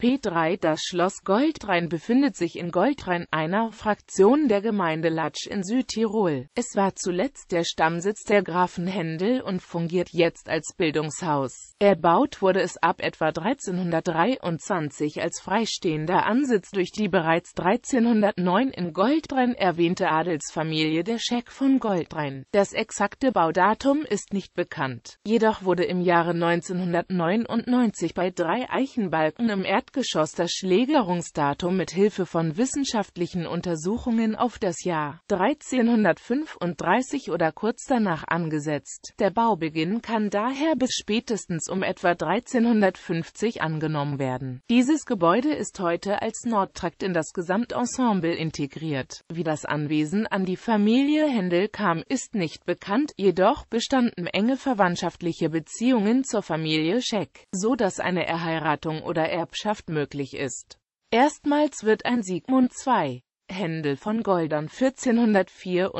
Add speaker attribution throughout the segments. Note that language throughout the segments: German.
Speaker 1: P3 Das Schloss Goldrhein befindet sich in Goldrhein, einer Fraktion der Gemeinde Latsch in Südtirol. Es war zuletzt der Stammsitz der Grafen Händel und fungiert jetzt als Bildungshaus. Erbaut wurde es ab etwa 1323 als freistehender Ansitz durch die bereits 1309 in Goldrhein erwähnte Adelsfamilie der Scheck von Goldrhein. Das exakte Baudatum ist nicht bekannt. Jedoch wurde im Jahre 1999 bei drei Eichenbalken im Erd Erdgeschoss das Schlägerungsdatum mit Hilfe von wissenschaftlichen Untersuchungen auf das Jahr 1335 oder kurz danach angesetzt. Der Baubeginn kann daher bis spätestens um etwa 1350 angenommen werden. Dieses Gebäude ist heute als Nordtrakt in das Gesamtensemble integriert. Wie das Anwesen an die Familie Händel kam, ist nicht bekannt, jedoch bestanden enge verwandtschaftliche Beziehungen zur Familie Scheck, so dass eine Erheiratung oder Erbschaft Mannschaft möglich ist. Erstmals wird ein Sigmund II Händel von Goldern 1474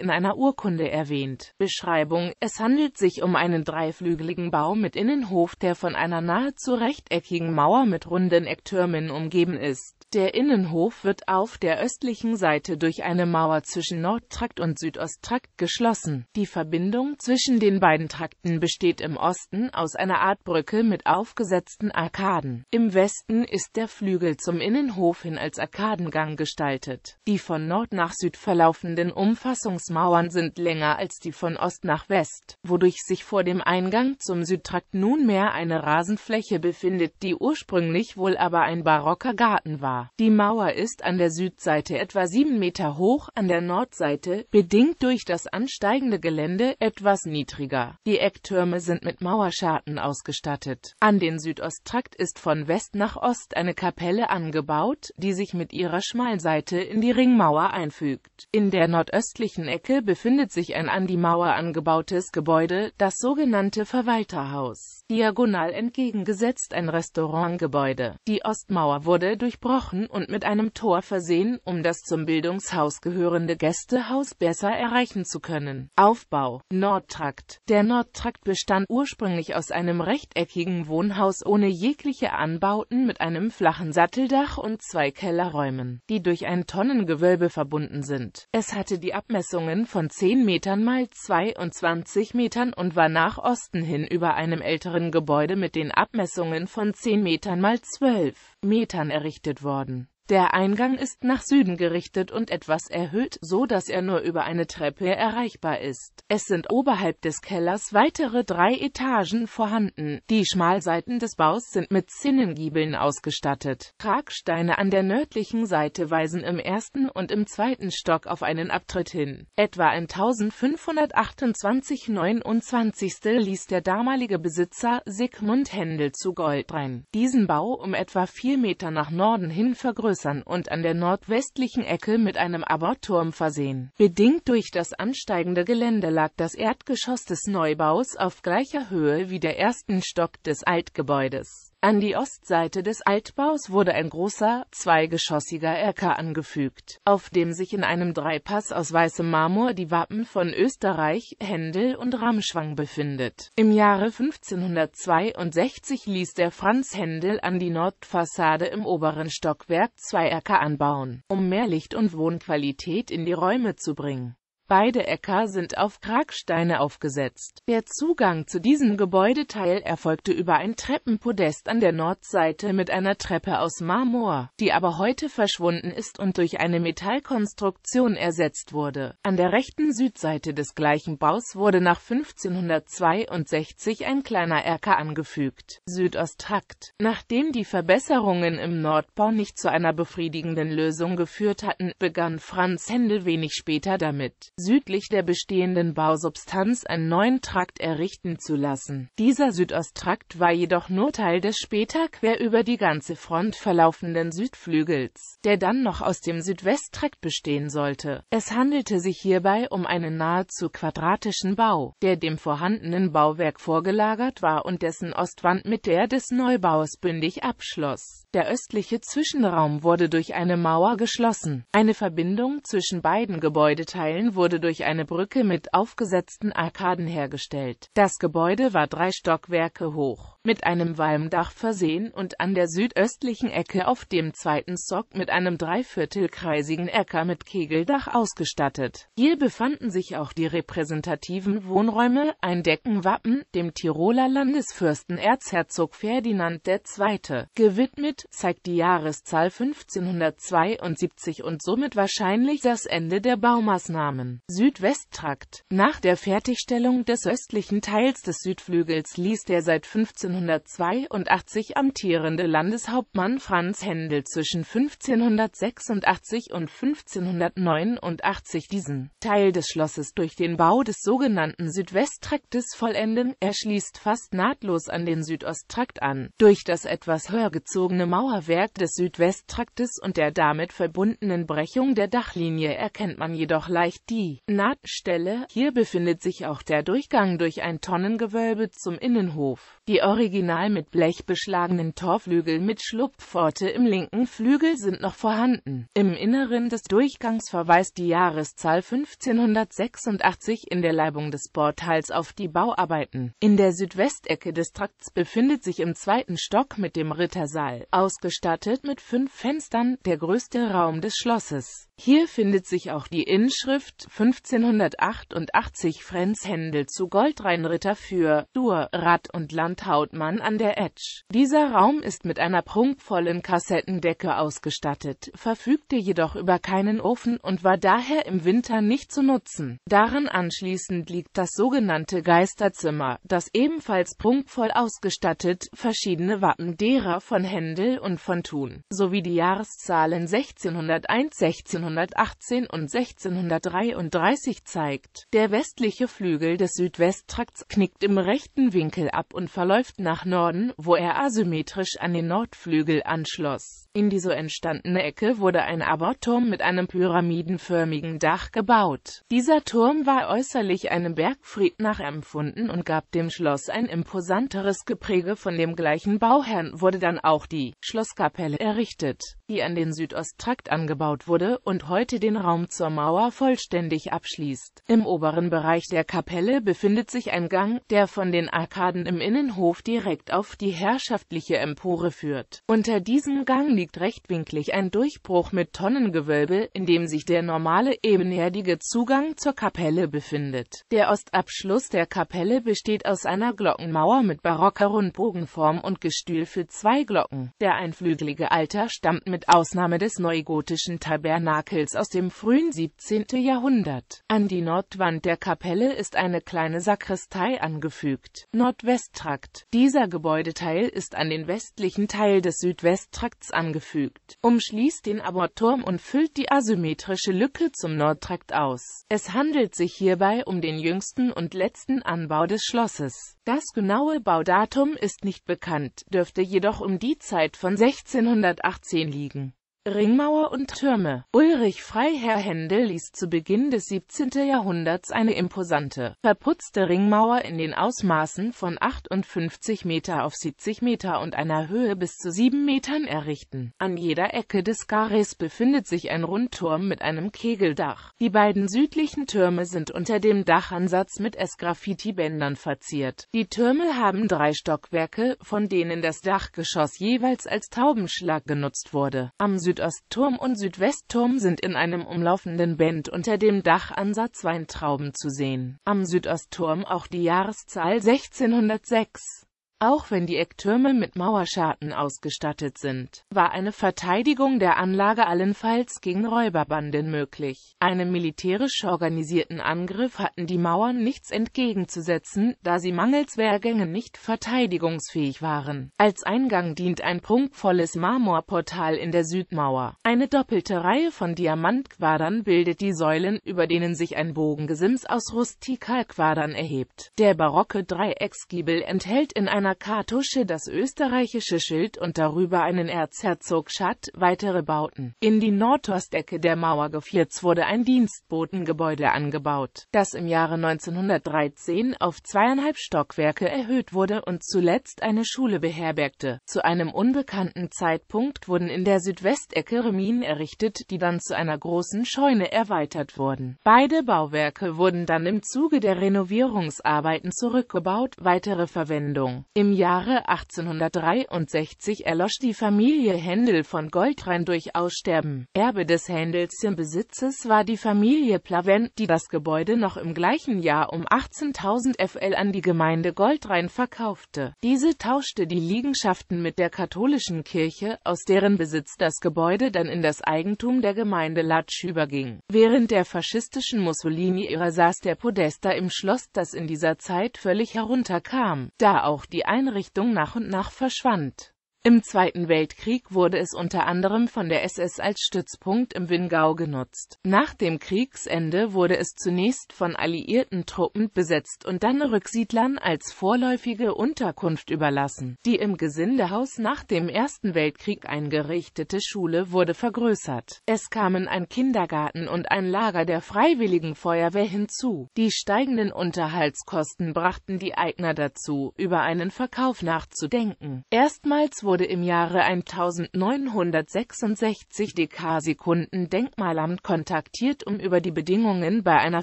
Speaker 1: in einer Urkunde erwähnt. Beschreibung Es handelt sich um einen dreiflügeligen Bau mit Innenhof, der von einer nahezu rechteckigen Mauer mit runden Ecktürmen umgeben ist. Der Innenhof wird auf der östlichen Seite durch eine Mauer zwischen Nordtrakt und Südosttrakt geschlossen. Die Verbindung zwischen den beiden Trakten besteht im Osten aus einer Art Brücke mit aufgesetzten Arkaden. Im Westen ist der Flügel zum Innenhof hin als Arkadengang gestaltet gestaltet. Die von Nord nach Süd verlaufenden Umfassungsmauern sind länger als die von Ost nach West, wodurch sich vor dem Eingang zum Südtrakt nunmehr eine Rasenfläche befindet, die ursprünglich wohl aber ein barocker Garten war. Die Mauer ist an der Südseite etwa sieben Meter hoch, an der Nordseite, bedingt durch das ansteigende Gelände, etwas niedriger. Die Ecktürme sind mit Mauerscharten ausgestattet. An den Südosttrakt ist von West nach Ost eine Kapelle angebaut, die sich mit ihrer Schmalseite Seite in die Ringmauer einfügt. In der nordöstlichen Ecke befindet sich ein an die Mauer angebautes Gebäude, das sogenannte Verwalterhaus. Diagonal entgegengesetzt ein Restaurantgebäude. Die Ostmauer wurde durchbrochen und mit einem Tor versehen, um das zum Bildungshaus gehörende Gästehaus besser erreichen zu können. Aufbau Nordtrakt Der Nordtrakt bestand ursprünglich aus einem rechteckigen Wohnhaus ohne jegliche Anbauten mit einem flachen Satteldach und zwei Kellerräumen, die durch ein ein Tonnengewölbe verbunden sind. Es hatte die Abmessungen von 10 Metern mal 22 Metern und war nach Osten hin über einem älteren Gebäude mit den Abmessungen von 10 Metern mal 12 Metern errichtet worden. Der Eingang ist nach Süden gerichtet und etwas erhöht, so dass er nur über eine Treppe erreichbar ist. Es sind oberhalb des Kellers weitere drei Etagen vorhanden. Die Schmalseiten des Baus sind mit Zinnengiebeln ausgestattet. Tragsteine an der nördlichen Seite weisen im ersten und im zweiten Stock auf einen Abtritt hin. Etwa im 1528 29. ließ der damalige Besitzer Sigmund Händel zu Gold rein. diesen Bau um etwa vier Meter nach Norden hin vergrößert vergrößern und an der nordwestlichen Ecke mit einem Abortturm versehen. Bedingt durch das ansteigende Gelände lag das Erdgeschoss des Neubaus auf gleicher Höhe wie der ersten Stock des Altgebäudes. An die Ostseite des Altbaus wurde ein großer, zweigeschossiger Erker angefügt, auf dem sich in einem Dreipass aus weißem Marmor die Wappen von Österreich, Händel und Ramschwang befindet. Im Jahre 1562 ließ der Franz Händel an die Nordfassade im oberen Stockwerk zwei Erker anbauen, um mehr Licht und Wohnqualität in die Räume zu bringen Beide Äcker sind auf Kragsteine aufgesetzt. Der Zugang zu diesem Gebäudeteil erfolgte über ein Treppenpodest an der Nordseite mit einer Treppe aus Marmor, die aber heute verschwunden ist und durch eine Metallkonstruktion ersetzt wurde. An der rechten Südseite des gleichen Baus wurde nach 1562 ein kleiner Erker angefügt. Südosttakt. Nachdem die Verbesserungen im Nordbau nicht zu einer befriedigenden Lösung geführt hatten, begann Franz Händel wenig später damit südlich der bestehenden Bausubstanz einen neuen Trakt errichten zu lassen. Dieser Südosttrakt war jedoch nur Teil des später quer über die ganze Front verlaufenden Südflügels, der dann noch aus dem Südwesttrakt bestehen sollte. Es handelte sich hierbei um einen nahezu quadratischen Bau, der dem vorhandenen Bauwerk vorgelagert war und dessen Ostwand mit der des Neubaus bündig abschloss. Der östliche Zwischenraum wurde durch eine Mauer geschlossen. Eine Verbindung zwischen beiden Gebäudeteilen wurde durch eine Brücke mit aufgesetzten Arkaden hergestellt. Das Gebäude war drei Stockwerke hoch, mit einem Walmdach versehen und an der südöstlichen Ecke auf dem zweiten Stock mit einem dreiviertelkreisigen Äcker mit Kegeldach ausgestattet. Hier befanden sich auch die repräsentativen Wohnräume, ein Deckenwappen, dem Tiroler Landesfürsten Erzherzog Ferdinand II., gewidmet zeigt die Jahreszahl 1572 und somit wahrscheinlich das Ende der Baumaßnahmen. Südwesttrakt Nach der Fertigstellung des östlichen Teils des Südflügels ließ der seit 1582 amtierende Landeshauptmann Franz Händel zwischen 1586 und 1589 diesen Teil des Schlosses durch den Bau des sogenannten Südwesttraktes vollenden. Er schließt fast nahtlos an den Südosttrakt an. Durch das etwas höher gezogene Mauerwerk des Südwesttraktes und der damit verbundenen Brechung der Dachlinie erkennt man jedoch leicht die Nahtstelle, hier befindet sich auch der Durchgang durch ein Tonnengewölbe zum Innenhof die original mit Blech beschlagenen Torflügel mit Schlupfpforte im linken Flügel sind noch vorhanden. Im Inneren des Durchgangs verweist die Jahreszahl 1586 in der Leibung des Portals auf die Bauarbeiten. In der Südwestecke des Trakts befindet sich im zweiten Stock mit dem Rittersaal, ausgestattet mit fünf Fenstern, der größte Raum des Schlosses. Hier findet sich auch die Inschrift 1588 Frenz Händel zu Goldrheinritter für Dur, Rad und Landhautmann an der Etsch. Dieser Raum ist mit einer prunkvollen Kassettendecke ausgestattet, verfügte jedoch über keinen Ofen und war daher im Winter nicht zu nutzen. Daran anschließend liegt das sogenannte Geisterzimmer, das ebenfalls prunkvoll ausgestattet verschiedene Wappen derer von Händel und von Thun, sowie die Jahreszahlen 1601 1600 1618 und 1633 zeigt. Der westliche Flügel des Südwesttrakts knickt im rechten Winkel ab und verläuft nach Norden, wo er asymmetrisch an den Nordflügel anschloss. In die so entstandene Ecke wurde ein Abbotturm mit einem pyramidenförmigen Dach gebaut. Dieser Turm war äußerlich einem Bergfried nachempfunden und gab dem Schloss ein imposanteres Gepräge. Von dem gleichen Bauherrn wurde dann auch die Schlosskapelle errichtet die an den Südosttrakt angebaut wurde und heute den Raum zur Mauer vollständig abschließt. Im oberen Bereich der Kapelle befindet sich ein Gang, der von den Arkaden im Innenhof direkt auf die herrschaftliche Empore führt. Unter diesem Gang liegt rechtwinklig ein Durchbruch mit Tonnengewölbe, in dem sich der normale ebenerdige Zugang zur Kapelle befindet. Der Ostabschluss der Kapelle besteht aus einer Glockenmauer mit barocker Rundbogenform und Gestühl für zwei Glocken. Der einflügelige Alter stammt mit mit Ausnahme des neugotischen Tabernakels aus dem frühen 17. Jahrhundert. An die Nordwand der Kapelle ist eine kleine Sakristei angefügt. Nordwesttrakt. Dieser Gebäudeteil ist an den westlichen Teil des Südwesttrakts angefügt, umschließt den Aborturm und füllt die asymmetrische Lücke zum Nordtrakt aus. Es handelt sich hierbei um den jüngsten und letzten Anbau des Schlosses. Das genaue Baudatum ist nicht bekannt, dürfte jedoch um die Zeit von 1618 liegen Ringmauer und Türme. Ulrich Freiherr Händel ließ zu Beginn des 17. Jahrhunderts eine imposante, verputzte Ringmauer in den Ausmaßen von 58 Meter auf 70 Meter und einer Höhe bis zu 7 Metern errichten. An jeder Ecke des Gares befindet sich ein Rundturm mit einem Kegeldach. Die beiden südlichen Türme sind unter dem Dachansatz mit Esgraffiti-Bändern verziert. Die Türme haben drei Stockwerke, von denen das Dachgeschoss jeweils als Taubenschlag genutzt wurde. Am Südostturm und Südwestturm sind in einem umlaufenden Band unter dem Dachansatz Weintrauben zu sehen. Am Südostturm auch die Jahreszahl 1606 auch wenn die Ecktürme mit Mauerscharten ausgestattet sind, war eine Verteidigung der Anlage allenfalls gegen Räuberbanden möglich. Einem militärisch organisierten Angriff hatten die Mauern nichts entgegenzusetzen, da sie mangels Wehrgängen nicht verteidigungsfähig waren. Als Eingang dient ein prunkvolles Marmorportal in der Südmauer. Eine doppelte Reihe von Diamantquadern bildet die Säulen, über denen sich ein Bogengesims aus Rustikalquadern erhebt. Der barocke Dreiecksgiebel enthält in einer einer Kartusche das österreichische Schild und darüber einen Erzherzog Schatt weitere Bauten. In die Nordostecke der Mauer Geflitz wurde ein Dienstbotengebäude angebaut, das im Jahre 1913 auf zweieinhalb Stockwerke erhöht wurde und zuletzt eine Schule beherbergte. Zu einem unbekannten Zeitpunkt wurden in der Südwestecke Reminen errichtet, die dann zu einer großen Scheune erweitert wurden. Beide Bauwerke wurden dann im Zuge der Renovierungsarbeiten zurückgebaut, weitere Verwendung. Im im Jahre 1863 erlosch die Familie Händel von Goldrhein durch Aussterben. Erbe des Händelschen Besitzes war die Familie Plaven, die das Gebäude noch im gleichen Jahr um 18.000 FL an die Gemeinde Goldrhein verkaufte. Diese tauschte die Liegenschaften mit der katholischen Kirche, aus deren Besitz das Gebäude dann in das Eigentum der Gemeinde Latsch überging. Während der faschistischen Mussolini-Ära saß der Podesta im Schloss, das in dieser Zeit völlig herunterkam, da auch die Einrichtung nach und nach verschwand im Zweiten Weltkrieg wurde es unter anderem von der SS als Stützpunkt im Wingau genutzt. Nach dem Kriegsende wurde es zunächst von alliierten Truppen besetzt und dann Rücksiedlern als vorläufige Unterkunft überlassen. Die im Gesindehaus nach dem Ersten Weltkrieg eingerichtete Schule wurde vergrößert. Es kamen ein Kindergarten und ein Lager der Freiwilligen Feuerwehr hinzu. Die steigenden Unterhaltskosten brachten die Eigner dazu, über einen Verkauf nachzudenken. Erstmals wurde wurde im Jahre 1966 DK-Sekunden Denkmalamt kontaktiert, um über die Bedingungen bei einer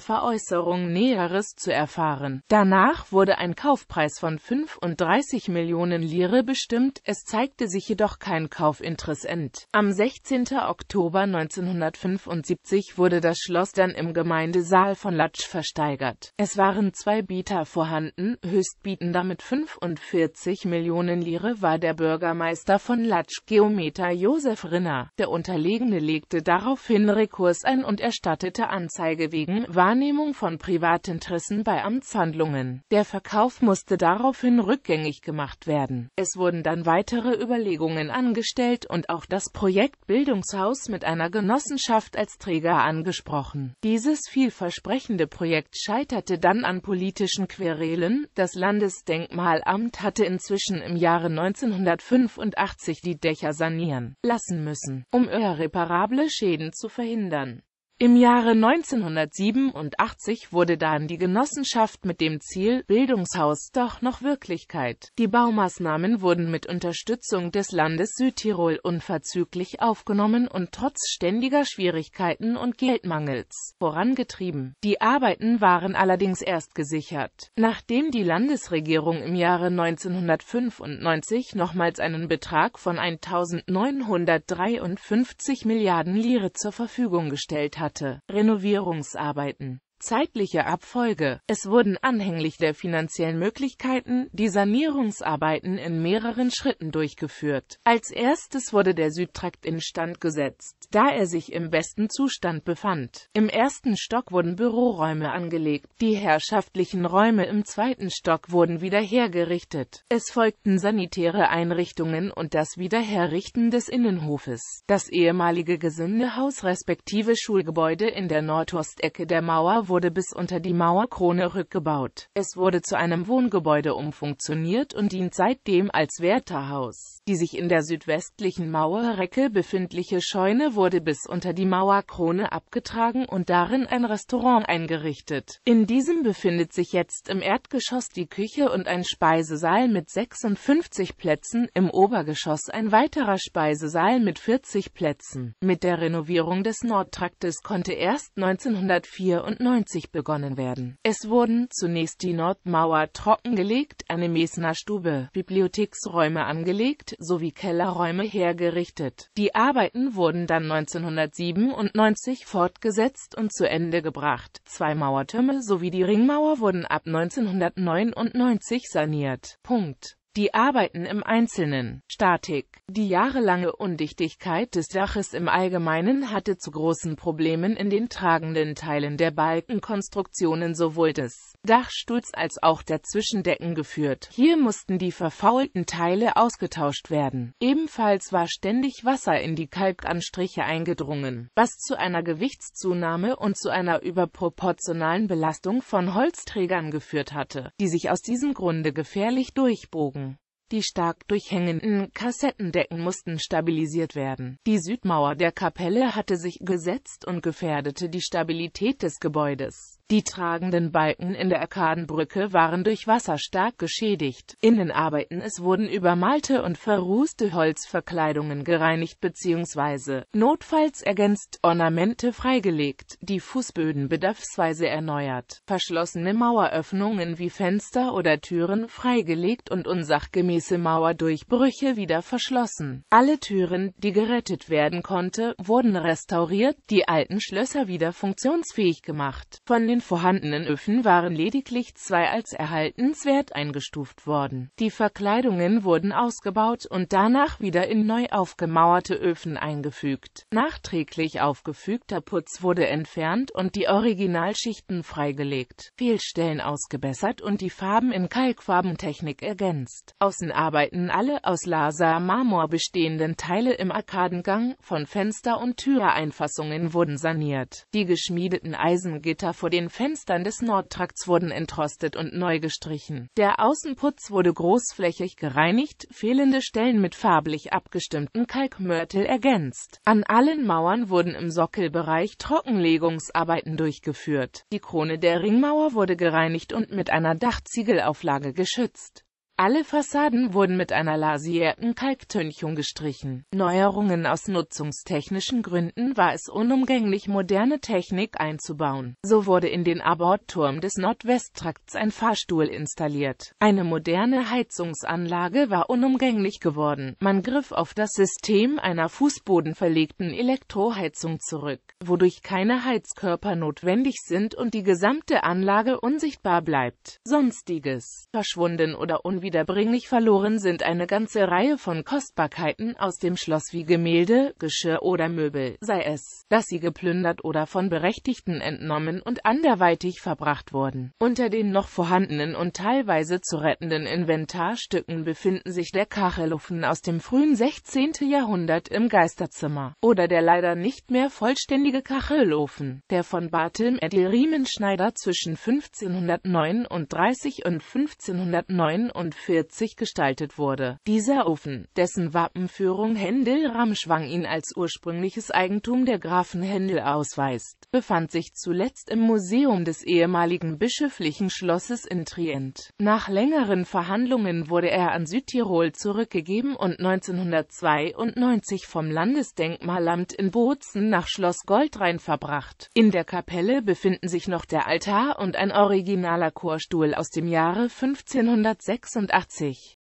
Speaker 1: Veräußerung Näheres zu erfahren. Danach wurde ein Kaufpreis von 35 Millionen Lire bestimmt, es zeigte sich jedoch kein Kaufinteressent. Am 16. Oktober 1975 wurde das Schloss dann im Gemeindesaal von Latsch versteigert. Es waren zwei Bieter vorhanden, höchstbietender mit 45 Millionen Lire war der Bürgermeister Bürgermeister von Latsch, Geometer Josef Rinner. Der Unterlegene legte daraufhin Rekurs ein und erstattete Anzeige wegen Wahrnehmung von Privatinteressen bei Amtshandlungen. Der Verkauf musste daraufhin rückgängig gemacht werden. Es wurden dann weitere Überlegungen angestellt und auch das Projekt Bildungshaus mit einer Genossenschaft als Träger angesprochen. Dieses vielversprechende Projekt scheiterte dann an politischen Querelen. Das Landesdenkmalamt hatte inzwischen im Jahre 1905 1985 die Dächer sanieren lassen müssen, um irreparable Schäden zu verhindern im Jahre 1987 wurde dann die Genossenschaft mit dem Ziel Bildungshaus doch noch Wirklichkeit. Die Baumaßnahmen wurden mit Unterstützung des Landes Südtirol unverzüglich aufgenommen und trotz ständiger Schwierigkeiten und Geldmangels vorangetrieben. Die Arbeiten waren allerdings erst gesichert, nachdem die Landesregierung im Jahre 1995 nochmals einen Betrag von 1953 Milliarden Lire zur Verfügung gestellt hat Monate Renovierungsarbeiten zeitliche Abfolge. Es wurden anhänglich der finanziellen Möglichkeiten die Sanierungsarbeiten in mehreren Schritten durchgeführt. Als erstes wurde der Südtrakt instand gesetzt, da er sich im besten Zustand befand. Im ersten Stock wurden Büroräume angelegt, die herrschaftlichen Räume im zweiten Stock wurden wieder hergerichtet. Es folgten sanitäre Einrichtungen und das Wiederherrichten des Innenhofes. Das ehemalige Gesindehaus respektive Schulgebäude in der Nordostecke der Mauer wurde bis unter die Mauerkrone rückgebaut. Es wurde zu einem Wohngebäude umfunktioniert und dient seitdem als Wärterhaus. Die sich in der südwestlichen Mauerrecke befindliche Scheune wurde bis unter die Mauerkrone abgetragen und darin ein Restaurant eingerichtet. In diesem befindet sich jetzt im Erdgeschoss die Küche und ein Speisesaal mit 56 Plätzen, im Obergeschoss ein weiterer Speisesaal mit 40 Plätzen. Mit der Renovierung des Nordtraktes konnte erst 1994 1890 begonnen werden. Es wurden zunächst die Nordmauer trockengelegt, eine Mesner Stube, Bibliotheksräume angelegt sowie Kellerräume hergerichtet. Die Arbeiten wurden dann 1997 fortgesetzt und zu Ende gebracht. Zwei Mauertürme sowie die Ringmauer wurden ab 1999 saniert. Punkt die Arbeiten im Einzelnen. Statik. Die jahrelange Undichtigkeit des Daches im Allgemeinen hatte zu großen Problemen in den tragenden Teilen der Balkenkonstruktionen sowohl des Dachstuhls als auch der Zwischendecken geführt. Hier mussten die verfaulten Teile ausgetauscht werden. Ebenfalls war ständig Wasser in die Kalkanstriche eingedrungen, was zu einer Gewichtszunahme und zu einer überproportionalen Belastung von Holzträgern geführt hatte, die sich aus diesem Grunde gefährlich durchbogen. Die stark durchhängenden Kassettendecken mussten stabilisiert werden. Die Südmauer der Kapelle hatte sich gesetzt und gefährdete die Stabilität des Gebäudes. Die tragenden Balken in der Arkadenbrücke waren durch Wasser stark geschädigt. Innenarbeiten Es wurden übermalte und verrußte Holzverkleidungen gereinigt bzw. notfalls ergänzt, Ornamente freigelegt, die Fußböden bedarfsweise erneuert, verschlossene Maueröffnungen wie Fenster oder Türen freigelegt und unsachgemäße Mauerdurchbrüche wieder verschlossen. Alle Türen, die gerettet werden konnte, wurden restauriert, die alten Schlösser wieder funktionsfähig gemacht. Von den neun vorhandenen Öfen waren lediglich zwei als erhaltenswert eingestuft worden. Die Verkleidungen wurden ausgebaut und danach wieder in neu aufgemauerte Öfen eingefügt. Nachträglich aufgefügter Putz wurde entfernt und die Originalschichten freigelegt, Fehlstellen ausgebessert und die Farben in Kalkfarbentechnik ergänzt. Außenarbeiten alle aus Laser-Marmor bestehenden Teile im Arkadengang von Fenster- und Türeinfassungen wurden saniert. Die geschmiedeten Eisengitter vor den Fenstern des Nordtrakts wurden entrostet und neu gestrichen. Der Außenputz wurde großflächig gereinigt, fehlende Stellen mit farblich abgestimmten Kalkmörtel ergänzt. An allen Mauern wurden im Sockelbereich Trockenlegungsarbeiten durchgeführt. Die Krone der Ringmauer wurde gereinigt und mit einer Dachziegelauflage geschützt. Alle Fassaden wurden mit einer lasierten Kalktönchung gestrichen. Neuerungen aus nutzungstechnischen Gründen war es unumgänglich, moderne Technik einzubauen. So wurde in den Abortturm des Nordwesttrakts ein Fahrstuhl installiert. Eine moderne Heizungsanlage war unumgänglich geworden. Man griff auf das System einer fußbodenverlegten Elektroheizung zurück, wodurch keine Heizkörper notwendig sind und die gesamte Anlage unsichtbar bleibt. Sonstiges, verschwunden oder unwiederbringlich unwiederbringlich verloren sind eine ganze Reihe von Kostbarkeiten aus dem Schloss wie Gemälde, Geschirr oder Möbel, sei es, dass sie geplündert oder von Berechtigten entnommen und anderweitig verbracht wurden. Unter den noch vorhandenen und teilweise zu rettenden Inventarstücken befinden sich der Kachelofen aus dem frühen 16. Jahrhundert im Geisterzimmer oder der leider nicht mehr vollständige Kachelofen, der von Barthelm Edel Riemenschneider zwischen 1509 und 30 1509 und 1940 gestaltet wurde. Dieser Ofen, dessen Wappenführung Händel Ramschwang ihn als ursprüngliches Eigentum der Grafen Händel ausweist, befand sich zuletzt im Museum des ehemaligen bischöflichen Schlosses in Trient. Nach längeren Verhandlungen wurde er an Südtirol zurückgegeben und 1992 vom Landesdenkmalamt in Bozen nach Schloss Goldrhein verbracht. In der Kapelle befinden sich noch der Altar und ein originaler Chorstuhl aus dem Jahre 1586 1986